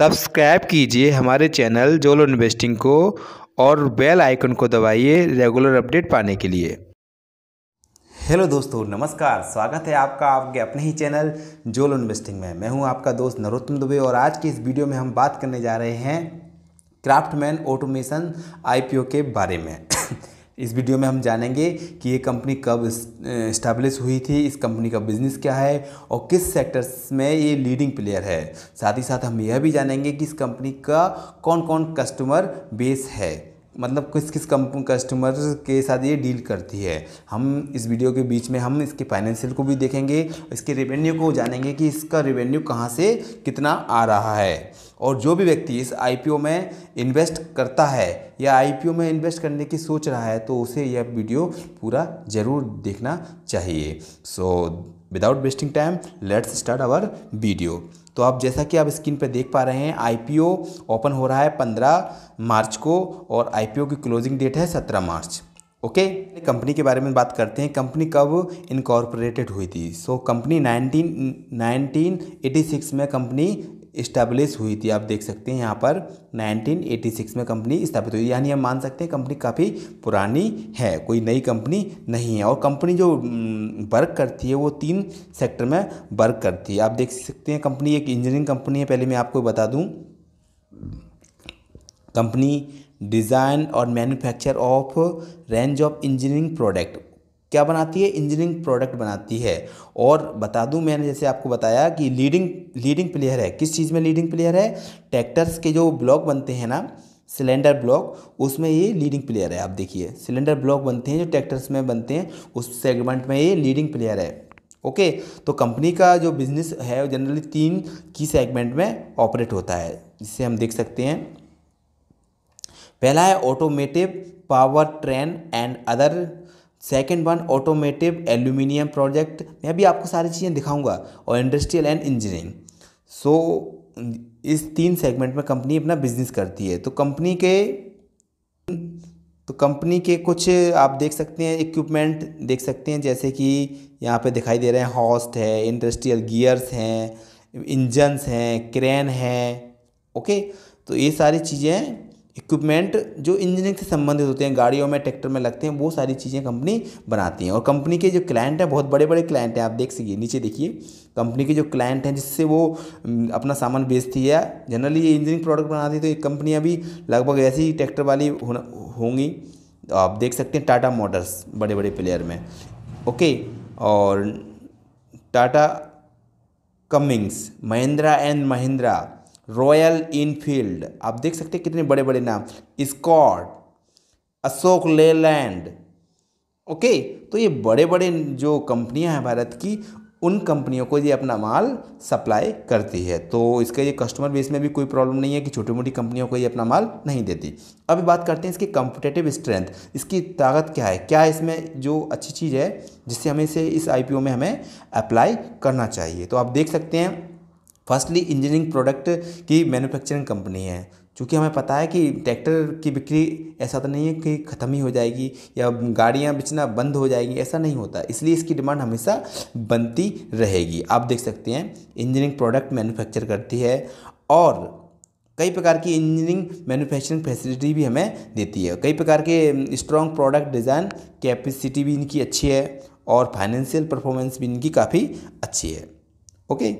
subscribe कीजिए हमारे channel जोलो investing को और बेल आइकन को दबाइए रेगुलर अपडेट पाने के लिए हेलो दोस्तों नमस्कार स्वागत है आपका आपके अपने ही चैनल जोलो इन्वेस्टिंग में मैं हूं आपका दोस्त नरोत्तम दुबे और आज की इस वीडियो में हम बात करने जा रहे हैं क्राफ्टमैन ऑटोमेशन आईपीओ के बारे में इस वीडियो में हम जानेंगे कि ये कंपनी कब इस्टेब्लिश हुई थी इस कंपनी का बिजनेस क्या है और किस सेक्टर्स में ये लीडिंग प्लेयर है साथ ही साथ हम यह भी जानेंगे कि इस कंपनी का कौन कौन कस्टमर बेस है मतलब किस किस कस्टमर के साथ ये डील करती है हम इस वीडियो के बीच में हम इसके फाइनेंशियल को भी देखेंगे इसके रेवेन्यू को जानेंगे कि इसका रेवेन्यू कहाँ से कितना आ रहा है और जो भी व्यक्ति इस आईपीओ में इन्वेस्ट करता है या आईपीओ में इन्वेस्ट करने की सोच रहा है तो उसे यह वीडियो पूरा ज़रूर देखना चाहिए so without wasting time let's start our video तो आप जैसा कि आप स्क्रीन पर देख पा रहे हैं आईपीओ ओपन हो रहा है पंद्रह मार्च को और आईपीओ की क्लोजिंग डेट है सत्रह मार्च ओके कंपनी के बारे में बात करते हैं कंपनी कब इनकॉर्पोरेटेड हुई थी सो so, कंपनी 19 1986 में कंपनी इस्टेब्लिश हुई थी आप देख सकते हैं यहाँ पर 1986 में कंपनी स्थापित हुई यानी हम मान सकते हैं कंपनी काफ़ी पुरानी है कोई नई कंपनी नहीं है और कंपनी जो वर्क हम्म, करती है वो तीन सेक्टर में वर्क करती है आप देख सकते हैं कंपनी एक इंजीनियरिंग कंपनी है पहले मैं आपको बता दूँ कंपनी डिज़ाइन और manufacture of range of engineering product क्या बनाती है इंजीनियरिंग प्रोडक्ट बनाती है और बता दूं मैंने जैसे आपको बताया कि लीडिंग लीडिंग प्लेयर है किस चीज़ में लीडिंग प्लेयर है ट्रैक्टर्स के जो ब्लॉक बनते हैं ना सिलेंडर ब्लॉक उसमें ये लीडिंग प्लेयर है आप देखिए सिलेंडर ब्लॉक बनते हैं जो ट्रैक्टर्स में बनते हैं उस सेगमेंट में ये लीडिंग प्लेयर है ओके तो कंपनी का जो बिजनेस है जनरली तीन की सेगमेंट में ऑपरेट होता है जिसे हम देख सकते हैं पहला है automotive power train and other second one automotive aluminium project मैं भी आपको सारी चीज़ें दिखाऊंगा और इंडस्ट्रियल एंड इंजीनियरिंग सो इस तीन सेगमेंट में कंपनी अपना बिजनेस करती है तो कंपनी के तो कंपनी के कुछ आप देख सकते हैं इक्विपमेंट देख सकते हैं जैसे कि यहाँ पे दिखाई दे रहे हैं हॉस्ट है इंडस्ट्रियल गियर्स हैं इंजन्स हैं क्रेन हैं ओके तो ये सारी चीज़ें इक्विपमेंट जो इंजीनियरिंग से संबंधित होते हैं गाड़ियों में ट्रैक्टर में लगते हैं वो सारी चीज़ें कंपनी बनाती हैं और कंपनी के जो क्लाइंट हैं बहुत बड़े बड़े क्लाइंट हैं आप देख सकिए नीचे देखिए कंपनी के जो क्लाइंट हैं जिससे वो अपना सामान बेचती है जनरली ये इंजीनियरिंग प्रोडक्ट बनाती है तो ये कंपनियाँ भी लगभग ऐसी ट्रैक्टर वाली होंगी तो आप देख सकते हैं टाटा मोटर्स बड़े बड़े प्लेयर में ओके और Tata Cummins Mahindra and Mahindra royal Enfield आप देख सकते हैं कितने बड़े बड़े नाम स्कॉट अशोक लेलैंड ओके तो ये बड़े बड़े जो कंपनियां हैं भारत की उन कंपनियों को ये अपना माल सप्लाई करती है तो इसका ये कस्टमर बेस में भी कोई प्रॉब्लम नहीं है कि छोटी मोटी कंपनियों को ये अपना माल नहीं देती अब बात करते हैं इसकी कम्पिटेटिव स्ट्रेंथ इसकी ताकत क्या है क्या इसमें जो अच्छी चीज़ है जिससे हमें इसे इस आई में हमें अप्लाई करना चाहिए तो आप देख सकते हैं फर्स्टली इंजीनियरिंग प्रोडक्ट की मैन्युफैक्चरिंग कंपनी है चूँकि हमें पता है कि ट्रैक्टर की बिक्री ऐसा तो नहीं है कि ख़त्म ही हो जाएगी या गाड़ियाँ बेचना बंद हो जाएगी ऐसा नहीं होता इसलिए इसकी डिमांड हमेशा बनती रहेगी आप देख सकते हैं इंजीनियरिंग प्रोडक्ट मैन्युफैक्चर करती है और कई प्रकार की इंजीनियरिंग मैन्युफैक्चरिंग फैसिलिटी भी हमें देती है कई प्रकार के स्ट्रॉन्ग प्रोडक्ट डिज़ाइन कैपेसिटी भी इनकी अच्छी है और फाइनेंशियल परफॉर्मेंस भी इनकी काफ़ी अच्छी है ओके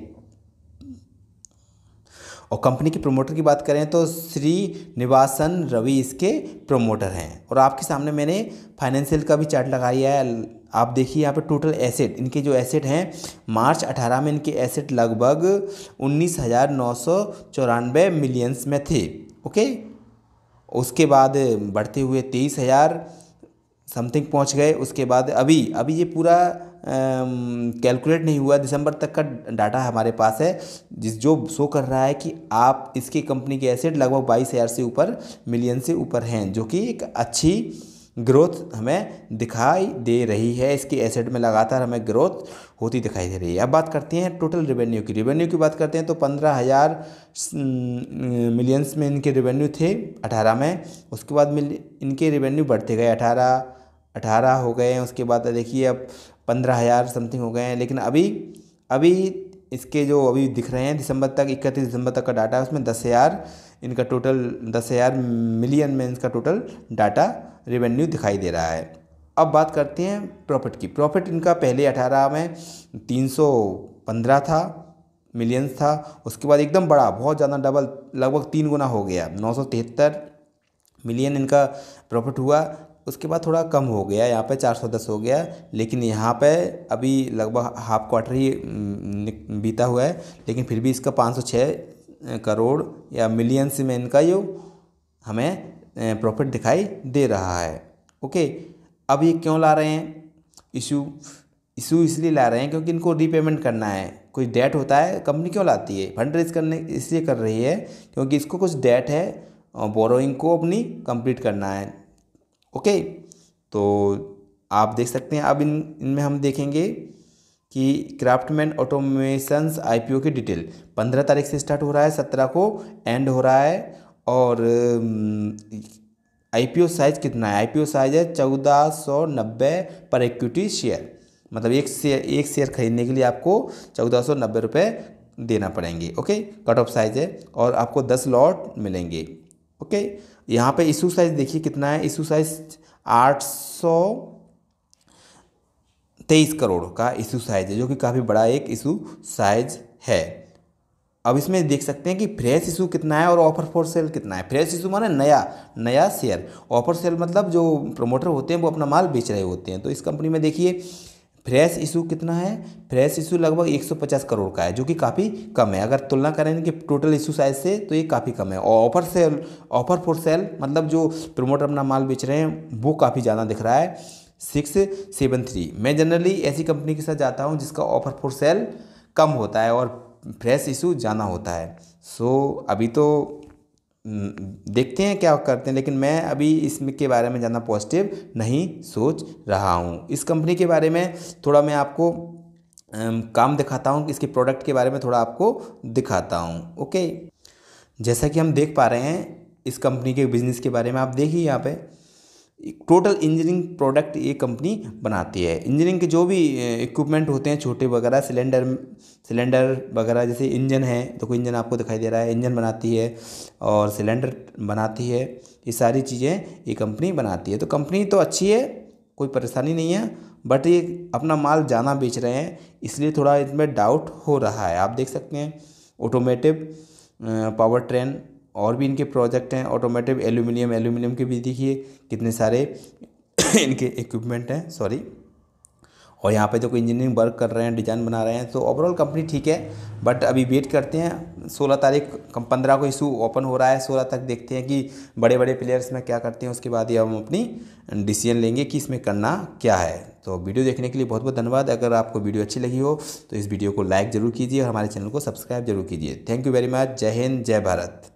और कंपनी के प्रोमोटर की बात करें तो श्री निवासन रवि इसके प्रोमोटर हैं और आपके सामने मैंने फाइनेंशियल का भी चार्ट लगाया है आप देखिए यहाँ पे टोटल एसेट इनके जो एसेट हैं मार्च 18 में इनके एसेट लगभग उन्नीस हज़ार नौ सौ चौरानवे मिलियंस में थे ओके उसके बाद बढ़ते हुए तेईस हज़ार समथिंग पहुंच गए उसके बाद अभी अभी ये पूरा कैलकुलेट नहीं हुआ दिसंबर तक का डाटा हमारे पास है जिस जो शो कर रहा है कि आप इसकी कंपनी के एसेट लगभग बाईस हज़ार से ऊपर मिलियन से ऊपर हैं जो कि एक अच्छी ग्रोथ हमें दिखाई दे रही है इसकी एसेट में लगातार हमें ग्रोथ होती दिखाई दे रही है अब बात करते हैं टोटल रेवेन्यू की रेवेन्यू की बात करते हैं तो पंद्रह हज़ार मिलियंस में इनके रेवेन्यू थे अठारह में उसके बाद मिल इनके रेवेन्यू बढ़ते गए अठारह अठारह हो गए उसके बाद देखिए अब पंद्रह हज़ार समथिंग हो गए हैं लेकिन अभी अभी इसके जो अभी दिख रहे हैं दिसंबर तक इकतीस दिसंबर तक का डाटा है उसमें दस हज़ार इनका टोटल दस हज़ार मिलियन में इनका टोटल डाटा रेवेन्यू दिखाई दे रहा है अब बात करते हैं प्रॉफिट की प्रॉफिट इनका पहले अठारह में तीन सौ पंद्रह था मिलियंस था उसके बाद एकदम बड़ा बहुत ज़्यादा डबल लगभग तीन गुना हो गया नौ सौ तिहत्तर मिलियन इनका प्रॉफिट हुआ उसके बाद थोड़ा कम हो गया यहाँ पे 410 हो गया लेकिन यहाँ पे अभी लगभग हाफ क्वार्टर ही बीता हुआ है लेकिन फिर भी इसका 506 करोड़ या मिलियन से में इनका ये हमें प्रॉफिट दिखाई दे रहा है ओके अब ये क्यों ला रहे हैं इशू इशू इसलिए ला रहे हैं क्योंकि इनको रीपेमेंट करना है कुछ डेट होता है कंपनी क्यों लाती है फंड रेज करने इसलिए कर रही है क्योंकि इसको कुछ डेट है बोरोइंग को अपनी कंप्लीट करना है ओके तो आप देख सकते हैं अब इन इनमें हम देखेंगे कि क्राफ्टमैन ऑटोमेशंस आईपीओ की डिटेल पंद्रह तारीख से स्टार्ट हो रहा है सत्रह को एंड हो रहा है और आईपीओ um, साइज़ कितना है आईपीओ साइज़ है चौदह सौ नब्बे पर इक्विटी शेयर मतलब एक शेयर एक शेयर खरीदने के लिए आपको चौदह सौ नब्बे रुपये देना पड़ेंगे ओके कट ऑफ साइज़ है और आपको दस लॉट मिलेंगे ओके यहाँ पे इशू साइज देखिए कितना है इशू साइज आठ सौ तेईस करोड़ का इशू साइज है जो कि काफ़ी बड़ा एक इशू साइज है अब इसमें देख सकते हैं कि फ्रेश इशू कितना है और ऑफर फॉर सेल कितना है फ्रेश इशू माने नया नया शेयर ऑफर सेल मतलब जो प्रमोटर होते हैं वो अपना माल बेच रहे होते हैं तो इस कंपनी में देखिए फ्रेश इशू कितना है फ्रेश इशू लगभग 150 करोड़ का है जो कि काफ़ी कम है अगर तुलना करें कि टोटल इशू साइज से तो ये काफ़ी कम है और offer sale offer for sale मतलब जो प्रमोटर अपना माल बेच रहे हैं वो काफ़ी ज़्यादा दिख रहा है सिक्स सेवन थ्री मैं जनरली ऐसी कंपनी के साथ जाता हूँ जिसका ऑफर फॉर सेल कम होता है और फ्रेश इशू ज़्यादा होता है सो so, अभी तो देखते हैं क्या करते हैं लेकिन मैं अभी इसके बारे में ज़्यादा पॉजिटिव नहीं सोच रहा हूँ इस कंपनी के बारे में थोड़ा मैं आपको काम दिखाता हूँ इसके प्रोडक्ट के बारे में थोड़ा आपको दिखाता हूँ ओके जैसा कि हम देख पा रहे हैं इस कंपनी के बिज़नेस के बारे में आप देखिए यहाँ पर टोटल इंजीनियरिंग प्रोडक्ट ये कंपनी बनाती है इंजीनियरिंग के जो भी इक्विपमेंट होते हैं छोटे वगैरह सिलेंडर सिलेंडर वगैरह जैसे इंजन है तो कोई इंजन आपको दिखाई दे रहा है इंजन बनाती है और सिलेंडर बनाती है ये सारी चीज़ें ये कंपनी बनाती है तो कंपनी तो अच्छी है कोई परेशानी नहीं है बट ये अपना माल जाना बेच रहे हैं इसलिए थोड़ा इसमें डाउट हो रहा है आप देख सकते हैं ऑटोमेटिव पावर ट्रेन और भी इनके प्रोजेक्ट हैं ऑटोमेटिव एल्यूमिनियम एल्यूमिनियम के भी देखिए कितने सारे इनके इक्विपमेंट हैं सॉरी और यहाँ पे जो कोई इंजीनियरिंग वर्क कर रहे हैं डिज़ाइन बना रहे हैं तो ओवरऑल कंपनी ठीक है बट अभी वेट करते हैं 16 तारीख पंद्रह को इशू ओपन हो रहा है 16 तक देखते हैं कि बड़े बड़े प्लेयर्स में क्या करते हैं उसके बाद ही हम अपनी डिसीजन लेंगे कि इसमें करना क्या है तो वीडियो देखने के लिए बहुत बहुत धन्यवाद अगर आपको वीडियो अच्छी लगी हो तो इस वीडियो को लाइक ज़रूर कीजिए और हमारे चैनल को सब्सक्राइब जरूर कीजिए थैंक यू वेरी मच जय हिंद जय भारत